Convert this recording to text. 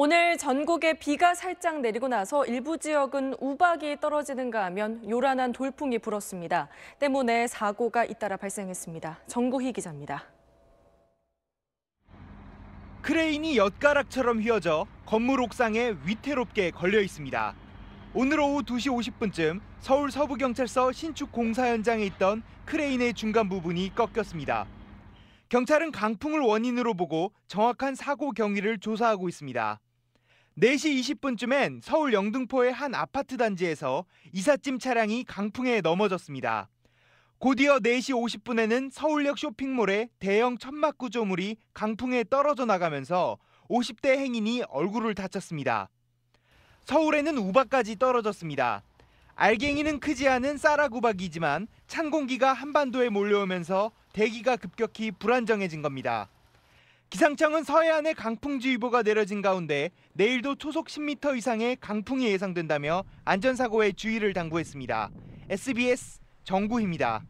오늘 전국에 비가 살짝 내리고 나서 일부 지역은 우박이 떨어지는가 하면 요란한 돌풍이 불었습니다. 때문에 사고가 잇따라 발생했습니다. 정고희 기자입니다. 크레인이 엿가락처럼 휘어져 건물 옥상에 위태롭게 걸려 있습니다. 오늘 오후 2시 50분쯤 서울 서부경찰서 신축 공사 현장에 있던 크레인의 중간 부분이 꺾였습니다. 경찰은 강풍을 원인으로 보고 정확한 사고 경위를 조사하고 있습니다. 4시 20분쯤엔 서울 영등포의 한 아파트 단지에서 이삿짐 차량이 강풍에 넘어졌습니다. 곧이어 4시 50분에는 서울역 쇼핑몰의 대형 천막 구조물이 강풍에 떨어져 나가면서 50대 행인이 얼굴을 다쳤습니다. 서울에는 우박까지 떨어졌습니다. 알갱이는 크지 않은 쌀아구박이지만 찬 공기가 한반도에 몰려오면서 대기가 급격히 불안정해진 겁니다. 기상청은 서해안에 강풍주의보가 내려진 가운데 내일도 초속 10m 이상의 강풍이 예상된다며 안전사고에 주의를 당부했습니다. SBS 정구입니다.